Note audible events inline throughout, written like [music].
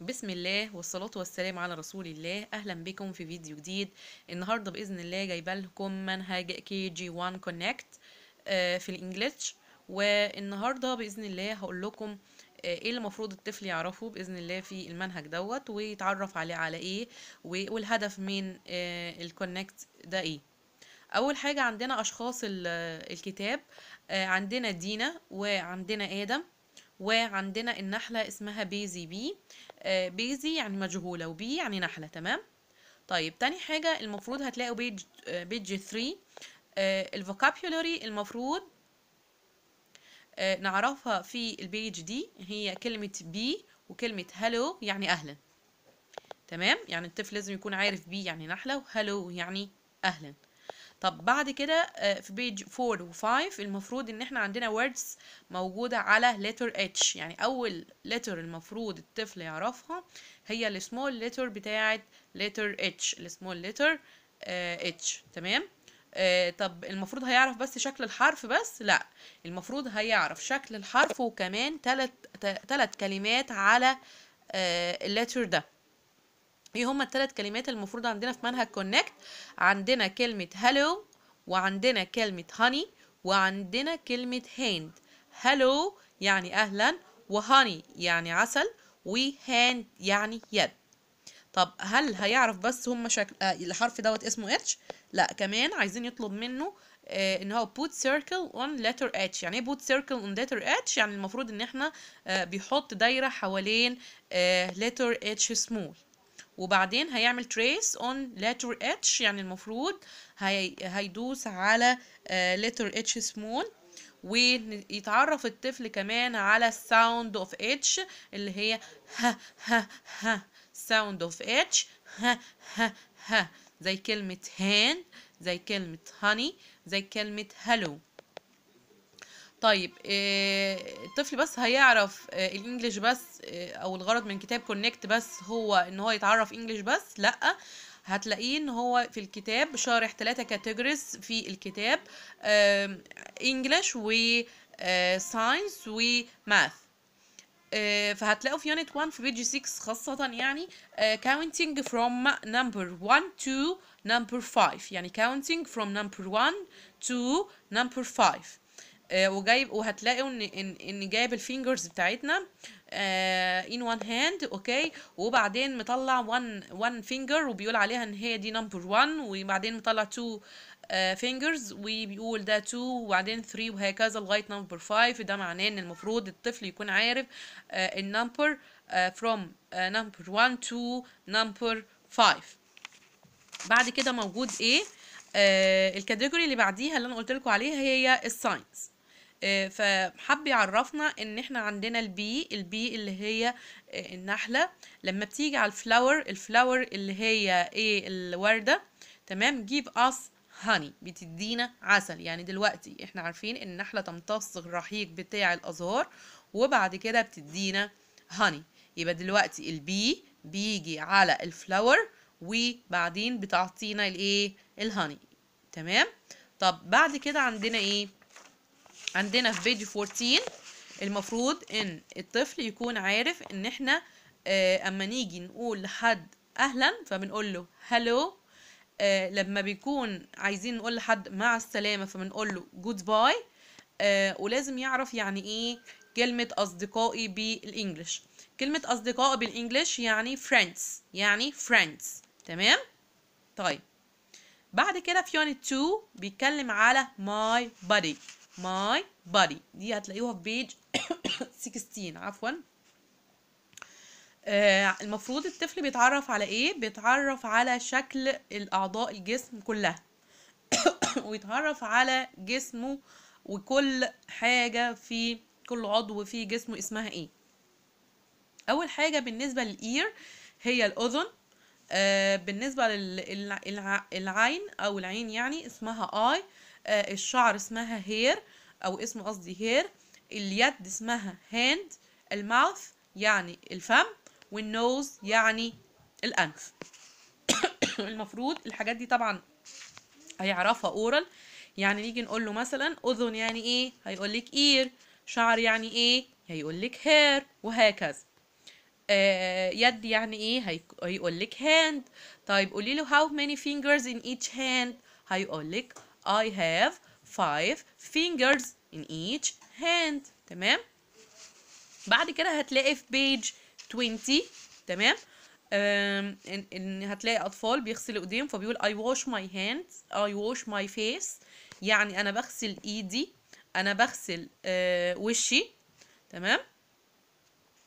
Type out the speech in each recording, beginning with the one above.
بسم الله والصلاة والسلام على رسول الله أهلا بكم في فيديو جديد النهاردة بإذن الله جايبة لكم منهج كي جي 1 كونكت في الإنجليش والنهاردة بإذن الله هقول لكم آه، ايه اللي المفروض الطفل يعرفه باذن الله في المنهج دوت ويتعرف عليه على ايه والهدف من آه، الكونكت ده ايه اول حاجه عندنا اشخاص الكتاب آه، عندنا دينا وعندنا ادم وعندنا النحله اسمها بيزي بي آه، بيزي يعني مجهولة وبي يعني نحلة تمام طيب تاني حاجة المفروض هتلاقوا بيج آه، بيج 3 آه، الفوكابيولوري المفروض نعرفها في البيج دي هي كلمة بي وكلمة هلو يعني أهلا تمام يعني الطفل لازم يكون عارف بي يعني نحلة وهلو يعني أهلا طب بعد كده آه، في بيج 4 و5 المفروض ان احنا عندنا words موجودة على letter H يعني اول letter المفروض الطفل يعرفها هي ال small letter بتاعة letter H ال small letter آه، H تمام آه، طب المفروض هيعرف بس شكل الحرف بس لا المفروض هيعرف شكل الحرف وكمان تلت, تلت كلمات على آه ده ايه هما الثلاث كلمات المفروض عندنا في منهج كونكت عندنا كلمة هالو وعندنا كلمة هاني وعندنا كلمة هاند هالو يعني أهلا وهاني يعني عسل وهاند يعني يد طب هل هيعرف بس هما شكل آه الحرف دوت اسمه اتش لا كمان عايزين يطلب منه آه ان هو put circle on letter h يعني ايه put circle on letter h يعني المفروض ان احنا آه بيحط دايره حوالين آه letter h small وبعدين هيعمل تريس اون لتر اتش يعني المفروض هي هيدوس على لتر اتش سمول ويتعرف الطفل كمان على الساوند اوف اتش اللي هي ها ها ها ساوند اوف اتش ها ها ها زي كلمة هاند زي كلمة هاني زي كلمة هلو طيب آه، الطفل بس هيعرف آه، الانجليش بس آه، او الغرض من كتاب كونكت بس هو ان هو يتعرف انجليش بس لا هتلاقيه ان هو في الكتاب شارح ثلاثة كاتيجوريز في الكتاب انجليش و ساينس و ماث فهتلاقوا في يونت 1 في بيج 6 خاصة يعني،, يعني counting from number 1 to number 5 يعني counting from number 1 to number 5 آه، وجايب وهتلاقوا ان ان, إن جايب الفينجرز بتاعتنا ان وان هاند اوكي وبعدين مطلع 1 1 فينجر وبيقول عليها ان هي دي نمبر 1 وبعدين مطلع 2 فينجرز uh, وبيقول ده 2 وبعدين 3 وهكذا لغايه نمبر 5 ده معناه ان المفروض الطفل يكون عارف النمبر فروم نمبر 1 تو نمبر 5 بعد كده موجود ايه آه الكاتيجوري اللي بعديها اللي انا قلت لكم عليها هي الساينس آه، فحب يعرفنا ان احنا عندنا البي البي اللي هي آه، النحلة لما بتيجي على الفلاور الفلاور اللي هي ايه الوردة تمام give us هاني بتدينا عسل يعني دلوقتي احنا عارفين ان النحلة تمتص الرحيق بتاع الازهار وبعد كده بتدينا هاني يبقى دلوقتي البي بيجي على الفلاور وبعدين بتعطينا الايه الهاني تمام طب بعد كده عندنا ايه عندنا في بيج 14 المفروض ان الطفل يكون عارف ان احنا آه اما نيجي نقول لحد اهلا فبنقول له هلو آه لما بيكون عايزين نقول لحد مع السلامه فبنقول له جود باي آه ولازم يعرف يعني ايه كلمه اصدقائي بالانجلش كلمه اصدقائي بالانجلش يعني فريندز يعني فريندز تمام طيب بعد كده في يونت 2 بيتكلم على ماي بادي ماي بادي دي هتلاقيوها في بيج 16 [coughs] عفوا آه، المفروض الطفل بيتعرف على ايه بيتعرف على شكل الاعضاء الجسم كلها [coughs] ويتعرف على جسمه وكل حاجة في كل عضو في جسمه اسمها ايه اول حاجة بالنسبة للاير هي الاذن آه بالنسبة للعين او العين يعني اسمها اي آه، الشعر اسمها هير او اسمه قصدي هير اليد اسمها هاند الماوث يعني الفم والنوز يعني الانف [coughs] المفروض الحاجات دي طبعا هيعرفها اورال يعني نيجي نقول له مثلا اذن يعني ايه هيقول لك اير شعر يعني ايه هيقول لك هير وهكذا آه يد يعني ايه هيقول لك هاند طيب قولي له how many fingers in each hand هيقول لك I have five fingers in each hand تمام بعد كده هتلاقي في بيج 20 تمام ان هتلاقي اطفال بيغسلوا ايديهم فبيقول I wash my hands I wash my face يعني انا بغسل ايدي انا بغسل آه وشي تمام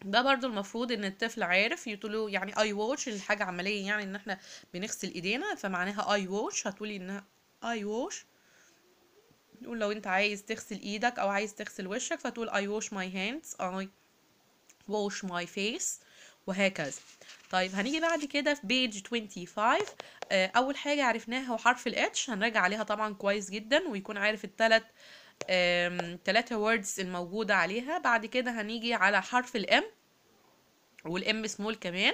ده برضو المفروض ان الطفل عارف يقولوا يعني I wash الحاجه عمليه يعني ان احنا بنغسل ايدينا فمعناها I wash هتقولي انها I wash نقول لو انت عايز تغسل ايدك او عايز تغسل وشك فتقول I wash my hands I wash my face وهكذا طيب هنيجي بعد كده في بيج 25 آه، اول حاجه عرفناها هو حرف الاتش هنراجع عليها طبعا كويس جدا ويكون عارف التلات تلاتة ووردز الموجوده عليها بعد كده هنيجي على حرف الام والام سمول كمان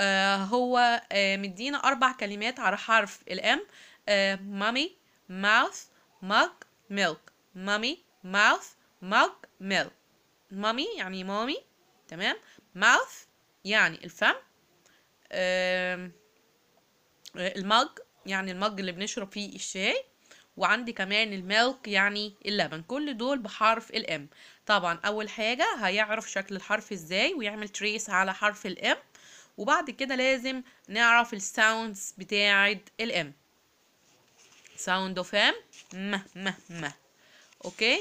آه، هو آه، مدينا اربع كلمات على حرف الام مامي ماوث مج milk mommy mouth mug milk يعني mommy يعني مامي تمام mouth يعني الفم المج يعني المج اللي بنشرب فيه الشاي وعندي كمان الميلك يعني اللبن كل دول بحرف الام طبعا اول حاجه هيعرف شكل الحرف ازاي ويعمل تريس على حرف الام وبعد كده لازم نعرف الساوندز بتاعه الام ساوند اوف ام م م م اوكي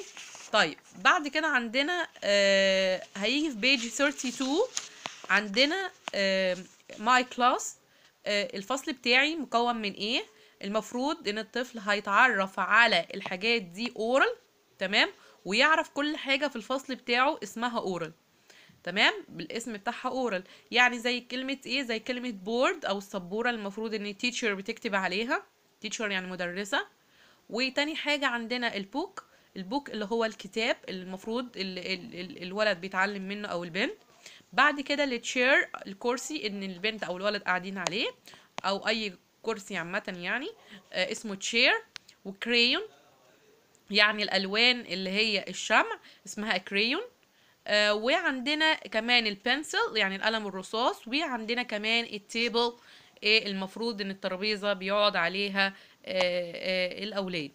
طيب بعد كده عندنا آه هيجي في بيج 32 عندنا ماي آه كلاس آه الفصل بتاعي مكون من ايه المفروض ان الطفل هيتعرف على الحاجات دي اورال تمام ويعرف كل حاجه في الفصل بتاعه اسمها اورال تمام بالاسم بتاعها اورال يعني زي كلمه ايه زي كلمه بورد او السبوره المفروض ان التيتشر بتكتب عليها تيتشر يعني مدرسه وتاني حاجه عندنا البوك البوك اللي هو الكتاب اللي المفروض ال ال ال الولد بيتعلم منه او البنت بعد كده التشير الكرسي ان البنت او الولد قاعدين عليه او اي كرسي عامه يعني آه اسمه تشير وكريون يعني الالوان اللي هي الشمع اسمها كريون آه وعندنا كمان البنسل يعني القلم الرصاص وعندنا كمان التيبل ايه المفروض ان الترابيزه بيقعد عليها آه، آه، الاولاد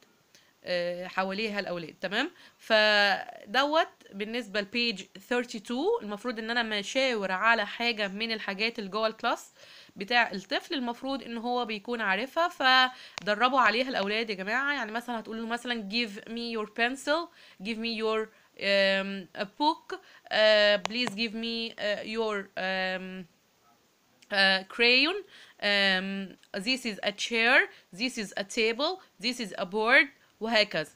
آه، حواليها الاولاد تمام فدوت بالنسبه لبيج 32 المفروض ان انا مشاور على حاجه من الحاجات اللي جوه الكلاس بتاع الطفل المفروض ان هو بيكون عارفها فدربوا عليها الاولاد يا جماعه يعني مثلا هتقول له مثلا give me your pencil give me your بوك بليز book مي please give me your uh, crayon um, this is a chair this is a table this is a board وهكذا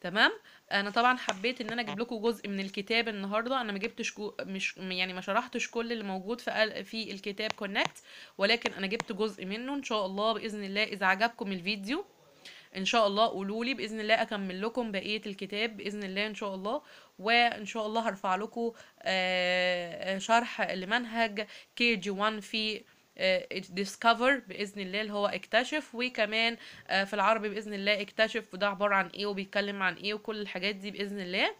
تمام انا طبعا حبيت ان انا اجيب لكم جزء من الكتاب النهارده انا ما جبتش كو... مش يعني ما شرحتش كل اللي موجود في في الكتاب كونكت ولكن انا جبت جزء منه ان شاء الله باذن الله اذا عجبكم الفيديو ان شاء الله قولوا لي باذن الله اكمل لكم بقيه الكتاب باذن الله ان شاء الله وان شاء الله هرفع لكم آه، آه، شرح لمنهج كي جي 1 في ديسكفر آه، باذن الله اللي هو اكتشف وكمان في العربي باذن الله اكتشف وده عباره عن ايه وبيتكلم عن ايه وكل الحاجات دي باذن الله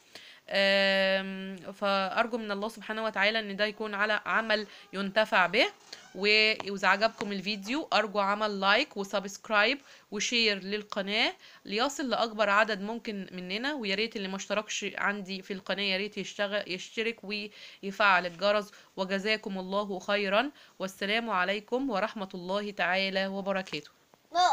فأرجو من الله سبحانه وتعالى أن ده يكون على عمل ينتفع به وإذا عجبكم الفيديو أرجو عمل لايك وسبسكرايب وشير للقناة ليصل لأكبر عدد ممكن مننا ويا ريت اللي ما اشتركش عندي في القناة يا ريت يشترك ويفعل الجرس وجزاكم الله خيرا والسلام عليكم ورحمة الله تعالى وبركاته